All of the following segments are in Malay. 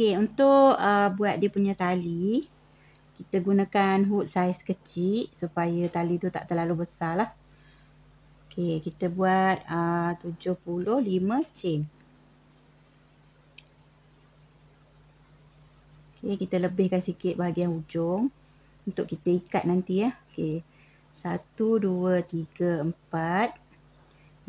Okey, untuk uh, buat dia punya tali, kita gunakan hook size kecil supaya tali tu tak terlalu besar lah. Okey, kita buat uh, 75 chain. Okey, kita lebihkan sikit bahagian hujung untuk kita ikat nanti ya. Okey, 1, 2, 3, 4, 5, 6, 7, 8, 9, 10, 11.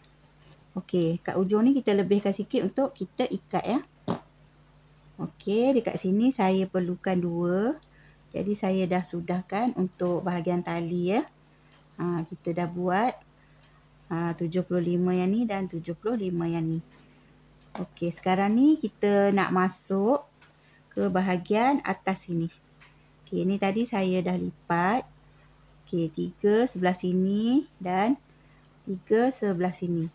Okey, kat ujung ni kita lebihkan sikit untuk kita ikat ya. Okey, dekat sini saya perlukan dua. Jadi saya dah sudahkan untuk bahagian tali ya. Ha, kita dah buat ha, 75 yang ni dan 75 yang ni. Okey, sekarang ni kita nak masuk ke bahagian atas sini. Okey, ni tadi saya dah lipat. Okey, tiga sebelah sini dan tiga sebelah sini.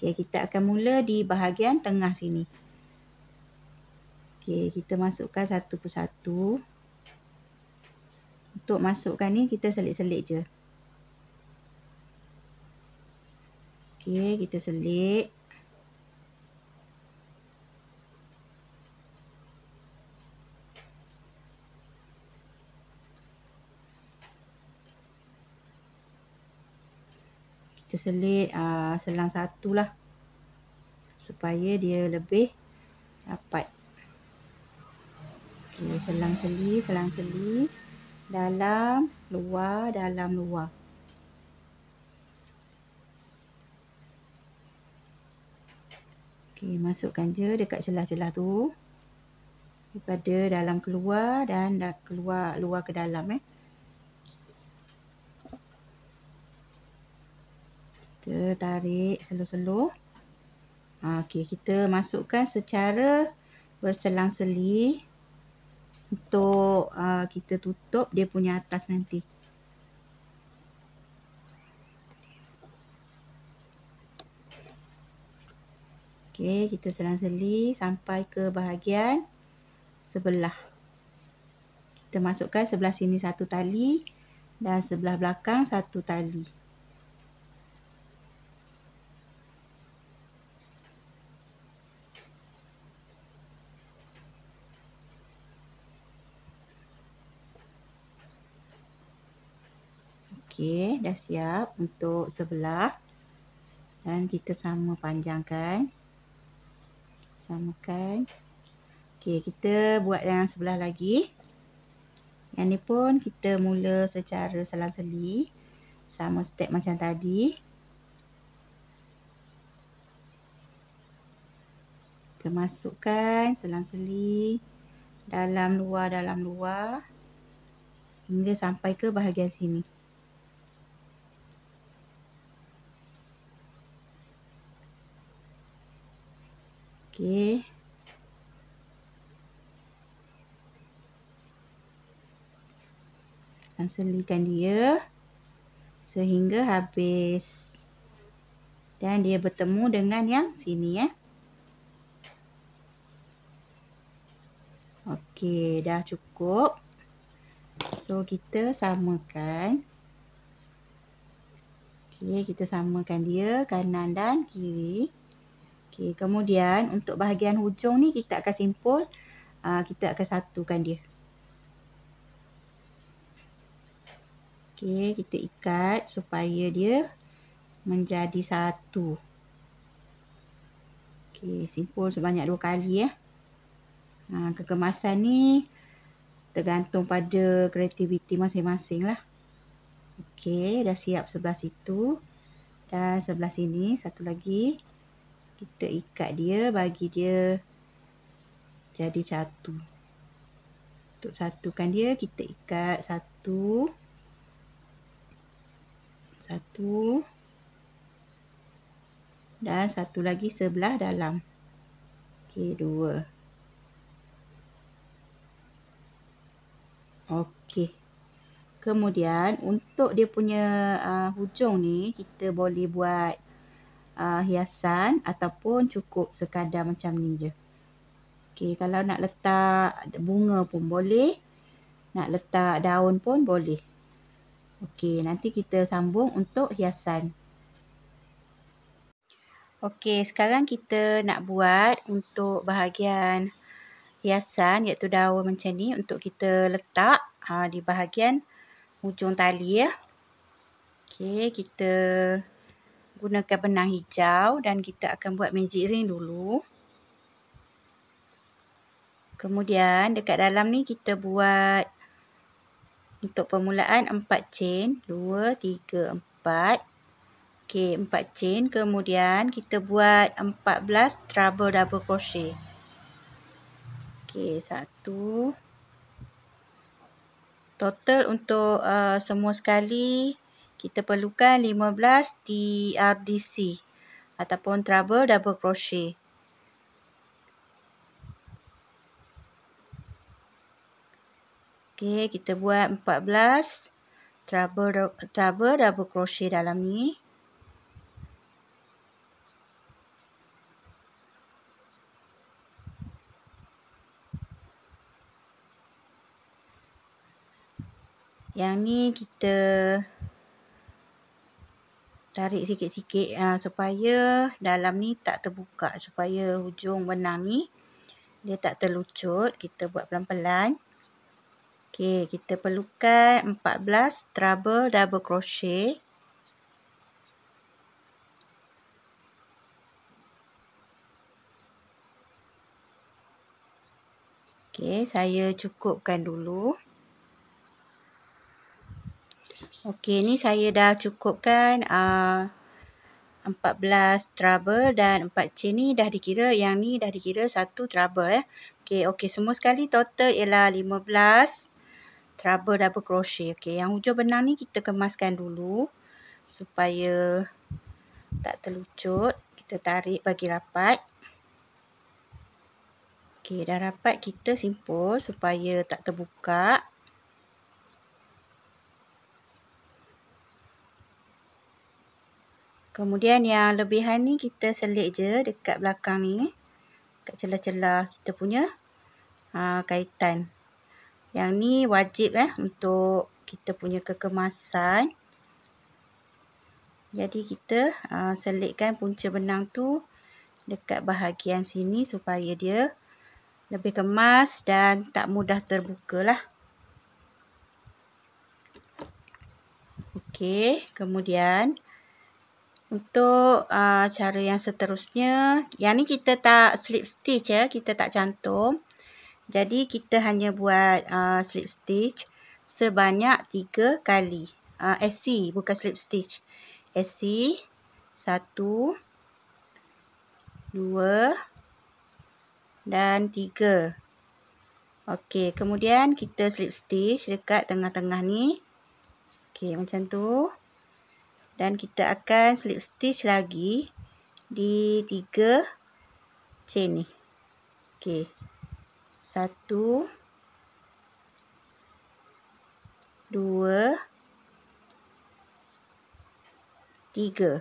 Okey, kita akan mula di bahagian tengah sini. Okey, kita masukkan satu persatu. Untuk masukkan ni, kita selit-selit je. Okey, kita selit. selit uh, selang satu lah supaya dia lebih rapat ok selang seli selang seli dalam luar dalam luar ok masukkan je dekat celah-celah tu daripada dalam keluar dan keluar luar ke dalam eh Kita tarik seluruh-seluruh. Ha, okey, kita masukkan secara berselang-seli untuk uh, kita tutup dia punya atas nanti. Okey, kita selang-seli sampai ke bahagian sebelah. Kita masukkan sebelah sini satu tali dan sebelah belakang satu tali. Okey, dah siap untuk sebelah. Dan kita sama panjangkan. Samakan. Okey, kita buat yang sebelah lagi. Yang ni pun kita mula secara selang-seli. Sama step macam tadi. Kita masukkan selang-seli. Dalam luar, dalam luar. Hingga sampai ke bahagian sini. Okey. Kanselikan dia sehingga habis. Dan dia bertemu dengan yang sini ya. Eh. Okey, dah cukup. So kita samakan. Okey, kita samakan dia kanan dan kiri. Okey, kemudian untuk bahagian hujung ni kita akan simpul. Uh, kita akan satukan dia. Okey, kita ikat supaya dia menjadi satu. Okey, simpul sebanyak dua kali ya. Eh. Ha, kekemasan ni tergantung pada kreativiti masing-masing lah. Okey, dah siap sebelah situ. Dan sebelah sini satu lagi. Okey kita ikat dia bagi dia jadi satu untuk satukan dia kita ikat satu satu dan satu lagi sebelah dalam okey dua okey kemudian untuk dia punya uh, hujung ni kita boleh buat uh, hiasan ataupun cukup sekadar macam ni je. Okey, kalau nak letak bunga pun boleh. Nak letak daun pun boleh. Okey, nanti kita sambung untuk hiasan. Okey, sekarang kita nak buat untuk bahagian hiasan iaitu daun macam ni untuk kita letak ha, di bahagian hujung tali ya. Okey, kita gunakan benang hijau dan kita akan buat magic ring dulu. Kemudian dekat dalam ni kita buat untuk permulaan 4 chain. 2, 3, 4. 4 okay, chain. Kemudian kita buat 14 treble double crochet. Ok satu. Total untuk uh, semua sekali kita perlukan 15 TRDC ataupun treble double crochet. Okey, kita buat 14 treble treble double crochet dalam ni. Yang ni kita tarik sikit-sikit uh, supaya dalam ni tak terbuka supaya hujung benang ni dia tak terlucut kita buat pelan-pelan ok kita perlukan 14 trouble double crochet ok saya cukupkan dulu Okey, ni saya dah cukupkan uh, ah, 14 trouble dan 4 chain ni dah dikira yang ni dah dikira satu trouble eh. Okey, okey semua sekali total ialah 15 trouble double crochet. Okey, yang hujung benang ni kita kemaskan dulu supaya tak terlucut. Kita tarik bagi rapat. Okey, dah rapat kita simpul supaya tak terbuka. Kemudian yang lebihan ni kita selit je dekat belakang ni. Dekat celah-celah kita punya aa, ha, kaitan. Yang ni wajib eh untuk kita punya kekemasan. Jadi kita aa, ha, selitkan punca benang tu dekat bahagian sini supaya dia lebih kemas dan tak mudah terbuka lah. Okey, kemudian... Untuk uh, cara yang seterusnya, yang ni kita tak slip stitch ya, kita tak cantum. Jadi kita hanya buat uh, slip stitch sebanyak tiga kali. Uh, ah, SC bukan slip stitch. SC satu, dua dan tiga. Okey, kemudian kita slip stitch dekat tengah-tengah ni. Okey, macam tu dan kita akan slip stitch lagi di tiga chain ni ok satu dua tiga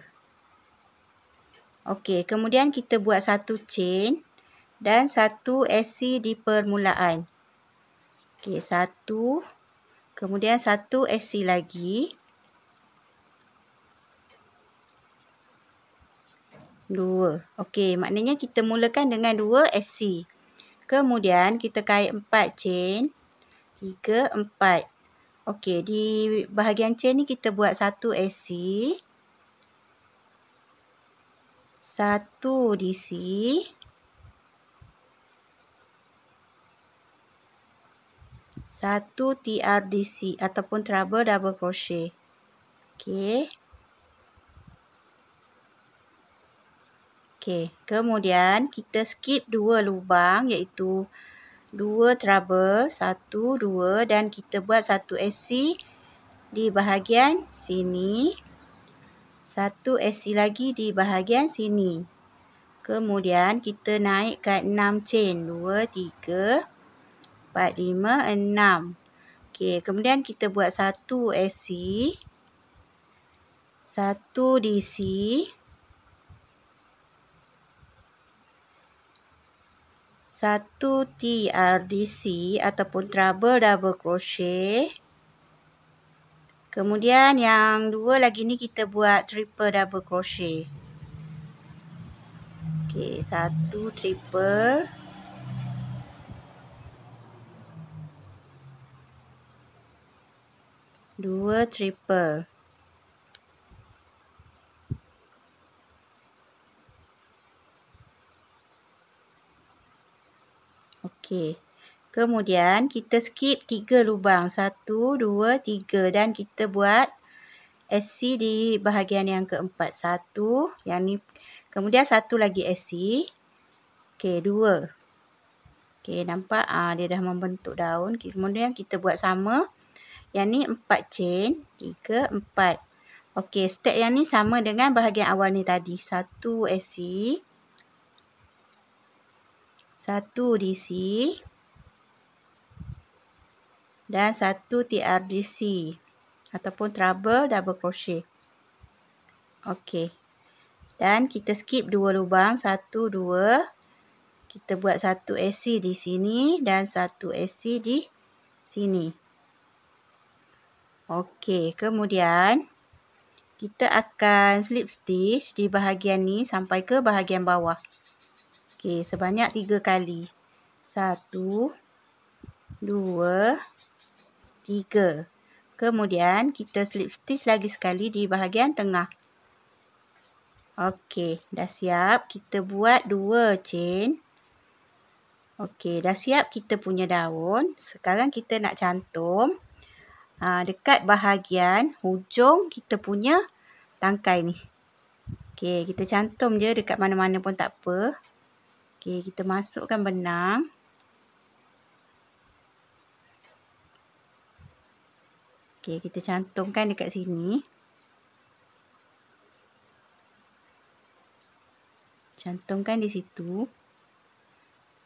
ok kemudian kita buat satu chain dan satu SC di permulaan ok satu kemudian satu SC lagi 2. Okey, maknanya kita mulakan dengan 2 SC. Kemudian kita kait 4 chain. 3, 4. Okey, di bahagian chain ni kita buat 1 SC. 1 DC. satu TRDC ataupun treble double crochet. Okey. Okey, kemudian kita skip dua lubang iaitu dua treble, satu, dua dan kita buat satu SC di bahagian sini. Satu SC lagi di bahagian sini. Kemudian kita naik ke 6 chain. 2 3 4 5 6. Okey, kemudian kita buat satu SC. Satu DC. satu TRDC ataupun treble double crochet. Kemudian yang dua lagi ni kita buat triple double crochet. Okey, satu triple. Dua triple. Okey. Kemudian kita skip tiga lubang. satu dua tiga Dan kita buat SC di bahagian yang keempat. satu. Yang ni. Kemudian satu lagi SC. Okey. dua. Okey. Nampak ha, dia dah membentuk daun. Kemudian kita buat sama. Yang ni 4 chain. tiga empat. Okey, step yang ni sama dengan bahagian awal ni tadi. Satu SC satu DC dan satu TRDC ataupun trouble double crochet. Okey. Dan kita skip dua lubang, satu dua. Kita buat satu SC di sini dan satu SC di sini. Okey, kemudian kita akan slip stitch di bahagian ni sampai ke bahagian bawah. Okey, sebanyak tiga kali. Satu, dua, tiga. Kemudian kita slip stitch lagi sekali di bahagian tengah. Okey, dah siap. Kita buat dua chain. Okey, dah siap kita punya daun. Sekarang kita nak cantum aa, ah, dekat bahagian hujung kita punya tangkai ni. Okey, kita cantum je dekat mana-mana pun tak apa. Okey, kita masukkan benang. Okey, kita cantumkan dekat sini. Cantumkan di situ.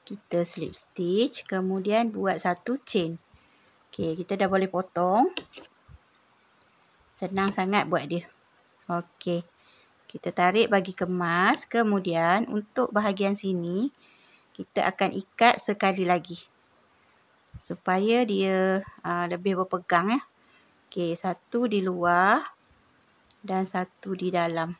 Kita slip stitch, kemudian buat satu chain. Okey, kita dah boleh potong. Senang sangat buat dia. Okey. Kita tarik bagi kemas. Kemudian untuk bahagian sini, kita akan ikat sekali lagi. Supaya dia uh, lebih berpegang. Ya. Okey, satu di luar dan satu di dalam.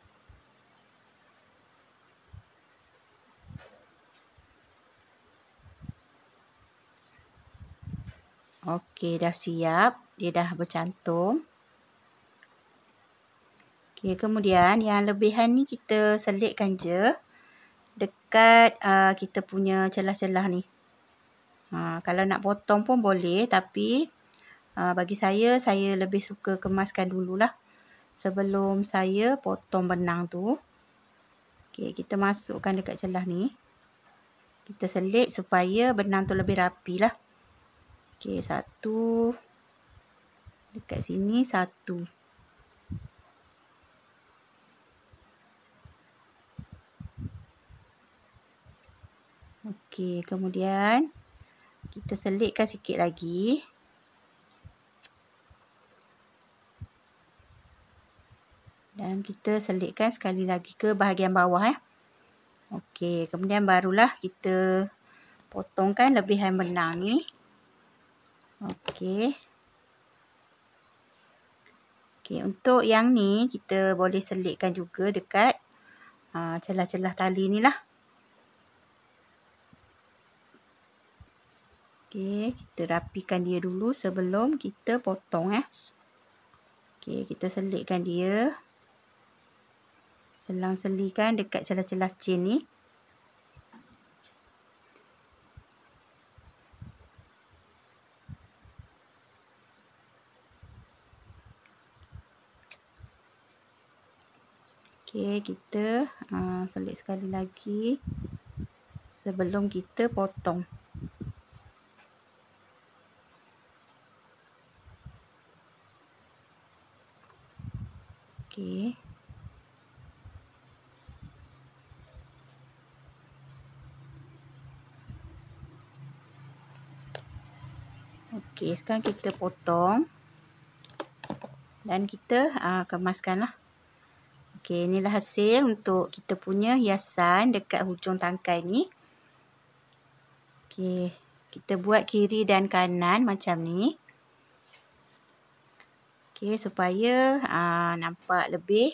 Okey, dah siap. Dia dah bercantum. Okay, kemudian yang lebihan ni kita selitkan je dekat uh, kita punya celah-celah ni. Ha, kalau nak potong pun boleh tapi uh, bagi saya, saya lebih suka kemaskan dululah sebelum saya potong benang tu. Okay, kita masukkan dekat celah ni. Kita selit supaya benang tu lebih rapi lah. Okay, satu. Dekat sini, satu. Satu. Okey, kemudian kita selitkan sikit lagi. Dan kita selitkan sekali lagi ke bahagian bawah. Eh. Okey, kemudian barulah kita potongkan lebihan benang ni. Okey. Okey, untuk yang ni kita boleh selitkan juga dekat ah, celah-celah uh, tali ni lah. Okey, kita rapikan dia dulu sebelum kita potong eh. Okey, kita selitkan dia. Selang-selikan dekat celah-celah chain ni. Okey, kita uh, ah, selit sekali lagi sebelum kita potong. Okay. Okay, sekarang kita potong dan kita uh, kemaskanlah. Okay, inilah hasil untuk kita punya hiasan dekat hujung tangkai ni. Okay, kita buat kiri dan kanan macam ni okey supaya aa, ah, nampak lebih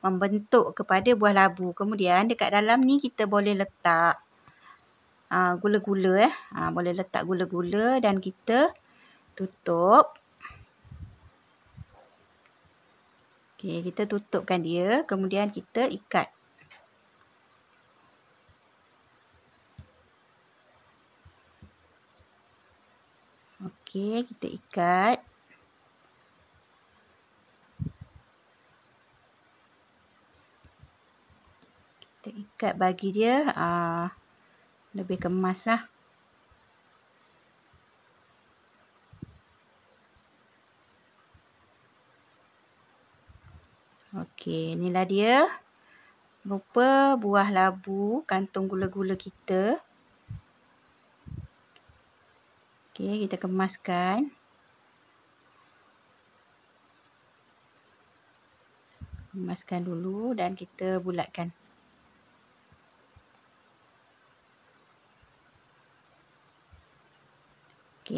membentuk kepada buah labu. Kemudian dekat dalam ni kita boleh letak ah, gula-gula eh. Aa, ah, boleh letak gula-gula dan kita tutup. Okey, kita tutupkan dia, kemudian kita ikat Okey, kita ikat. kita ikat bagi dia uh, lebih kemas lah ok inilah dia rupa buah labu kantung gula-gula kita ok kita kemaskan kemaskan dulu dan kita bulatkan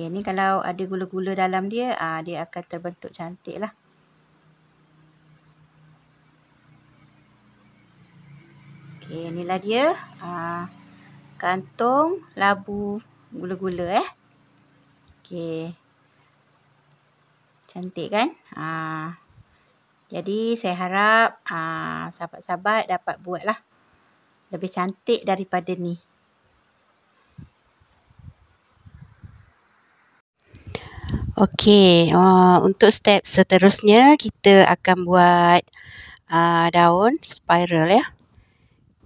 dia. Ni kalau ada gula-gula dalam dia, aa, ah, dia akan terbentuk cantik lah. Okay, inilah dia. Aa, ah, kantung labu gula-gula eh. Okay. Cantik kan? Aa, ah, jadi saya harap sahabat-sahabat dapat buat lah. Lebih cantik daripada ni. Okey, uh, untuk step seterusnya kita akan buat uh, daun spiral ya.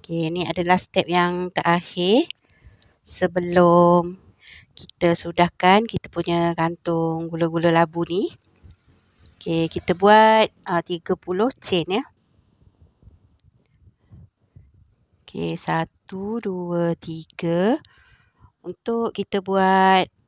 Okey, ini adalah step yang terakhir sebelum kita sudahkan kita punya kantung gula-gula labu ni. Okey, kita buat uh, 30 chain ya. Okey, 1 2 3 untuk kita buat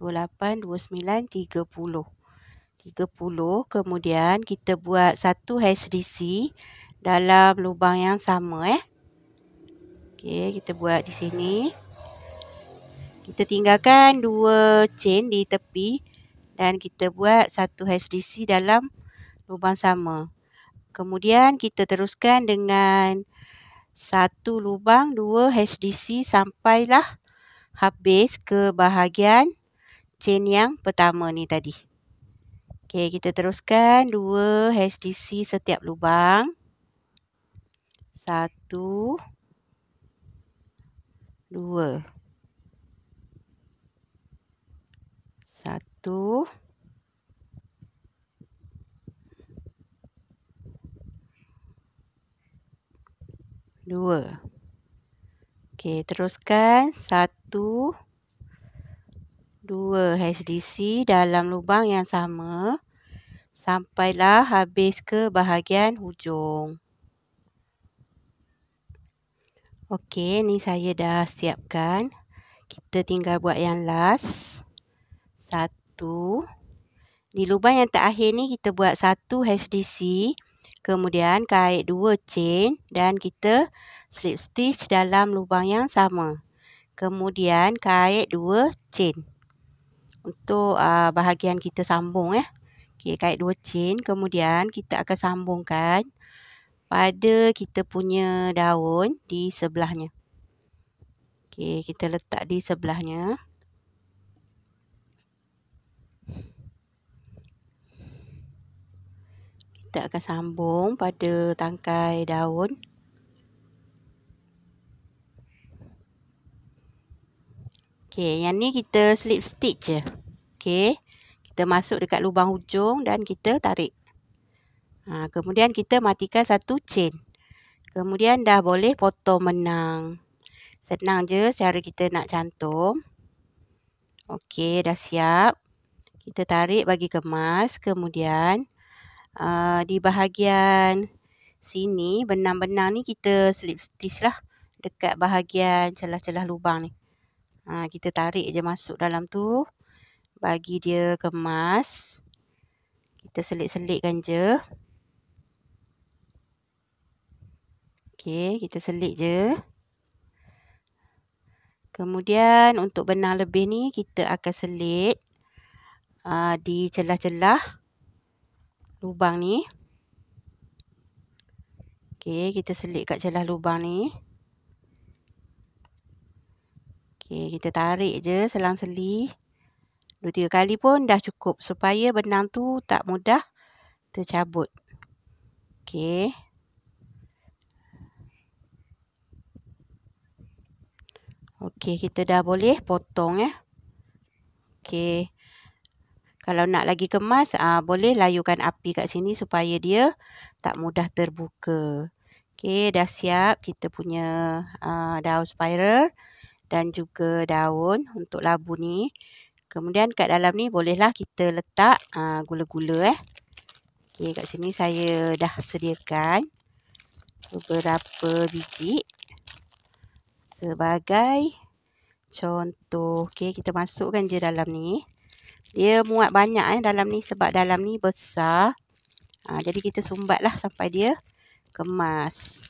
28, 29, 30. 30. Kemudian kita buat satu HDC dalam lubang yang sama eh. Okey, kita buat di sini. Kita tinggalkan dua chain di tepi dan kita buat satu HDC dalam lubang sama. Kemudian kita teruskan dengan satu lubang dua HDC sampailah habis ke bahagian chain yang pertama ni tadi. Okey, kita teruskan dua HDC setiap lubang. Satu. Dua. Satu. Dua. Okey, teruskan. Satu. Satu dua HDC dalam lubang yang sama sampailah habis ke bahagian hujung. Okey, ni saya dah siapkan. Kita tinggal buat yang last. Satu. Di lubang yang terakhir ni kita buat satu HDC. Kemudian kait dua chain dan kita slip stitch dalam lubang yang sama. Kemudian kait dua chain untuk uh, bahagian kita sambung ya. Okey, kait dua chain. Kemudian kita akan sambungkan pada kita punya daun di sebelahnya. Okey, kita letak di sebelahnya. Kita akan sambung pada tangkai daun. Okey, yang ni kita slip stitch je. Okey. Kita masuk dekat lubang hujung dan kita tarik. Ha, kemudian kita matikan satu chain. Kemudian dah boleh potong menang. Senang je cara kita nak cantum. Okey, dah siap. Kita tarik bagi kemas. Kemudian uh, di bahagian sini benang-benang ni kita slip stitch lah. Dekat bahagian celah-celah lubang ni. Ha, kita tarik je masuk dalam tu. Bagi dia kemas. Kita selit-selitkan je. Okey, kita selit je. Kemudian untuk benang lebih ni kita akan selit uh, di celah-celah lubang ni. Okey, kita selit kat celah lubang ni. Okey, kita tarik je selang-seli. Dua tiga kali pun dah cukup supaya benang tu tak mudah tercabut. Okey. Okey, kita dah boleh potong ya. Eh. Okey. Kalau nak lagi kemas, aa, ah, boleh layukan api kat sini supaya dia tak mudah terbuka. Okey, dah siap kita punya aa, ah, daun spiral dan juga daun untuk labu ni. Kemudian kat dalam ni bolehlah kita letak ah, gula-gula uh, eh. Okey kat sini saya dah sediakan beberapa biji sebagai contoh. Okey kita masukkan je dalam ni. Dia muat banyak eh dalam ni sebab dalam ni besar. Uh, jadi kita sumbatlah sampai dia kemas.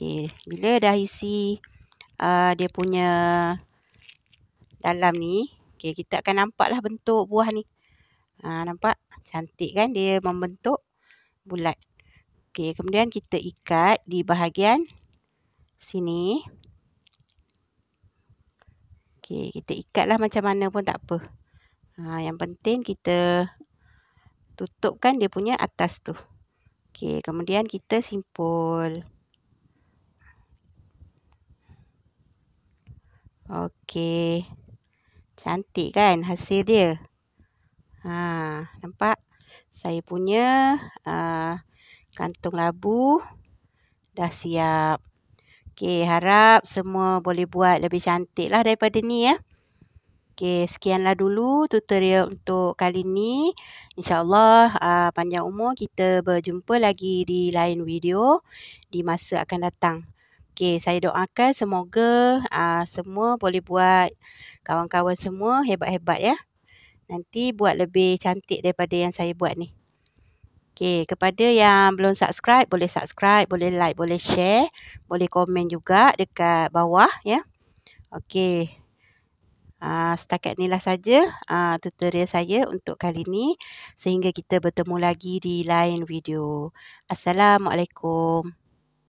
Okey, bila dah isi uh, dia punya dalam ni, okey kita akan nampaklah bentuk buah ni. Ha, nampak? Cantik kan dia membentuk bulat. Okey, kemudian kita ikat di bahagian sini. Okey, kita ikatlah macam mana pun tak apa. Ha, yang penting kita tutupkan dia punya atas tu. Okey, kemudian kita simpul. Okey. Cantik kan hasil dia? Ha, nampak? Saya punya uh, kantung labu dah siap. Okey, harap semua boleh buat lebih cantik lah daripada ni ya. Okey, sekianlah dulu tutorial untuk kali ni. InsyaAllah uh, panjang umur kita berjumpa lagi di lain video di masa akan datang. Okey, saya doakan semoga uh, semua boleh buat kawan-kawan semua hebat-hebat ya. Nanti buat lebih cantik daripada yang saya buat ni. Okey, kepada yang belum subscribe, boleh subscribe, boleh like, boleh share, boleh komen juga dekat bawah ya. Okey. Uh, setakat inilah saja uh, tutorial saya untuk kali ini sehingga kita bertemu lagi di lain video. Assalamualaikum.